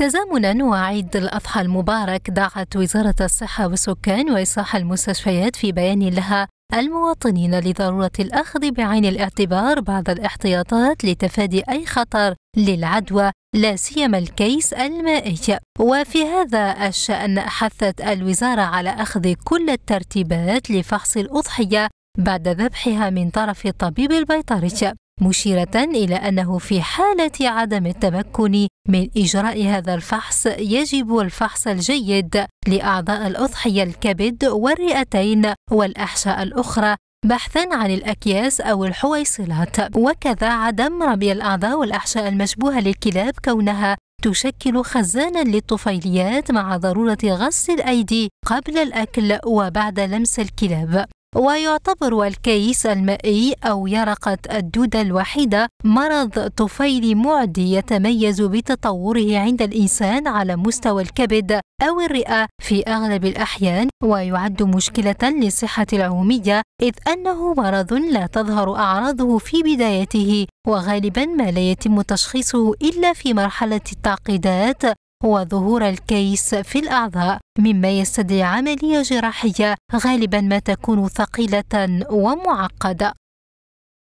تزامنا وعيد الأضحى المبارك دعت وزارة الصحة والسكان وإصلاح المستشفيات في بيان لها المواطنين لضرورة الأخذ بعين الاعتبار بعض الاحتياطات لتفادي أي خطر للعدوى لا سيما الكيس المائي وفي هذا الشأن حثت الوزارة على أخذ كل الترتيبات لفحص الأضحية بعد ذبحها من طرف الطبيب البيطري مشيرة إلى أنه في حالة عدم التمكن من إجراء هذا الفحص يجب الفحص الجيد لأعضاء الأضحية الكبد والرئتين والأحشاء الأخرى بحثا عن الأكياس أو الحويصلات وكذا عدم رمي الأعضاء والأحشاء المشبوهة للكلاب كونها تشكل خزانا للطفيليات مع ضرورة غسل الأيدي قبل الأكل وبعد لمس الكلاب ويعتبر الكيس المائي أو يرقة الدودة الوحيدة مرض طفيل معدي يتميز بتطوره عند الإنسان على مستوى الكبد أو الرئة في أغلب الأحيان ويعد مشكلة للصحة العمومية إذ أنه مرض لا تظهر أعراضه في بدايته وغالبا ما لا يتم تشخيصه إلا في مرحلة التعقيدات وظهور الكيس في الأعضاء مما يستدعي عملية جراحية غالبا ما تكون ثقيلة ومعقدة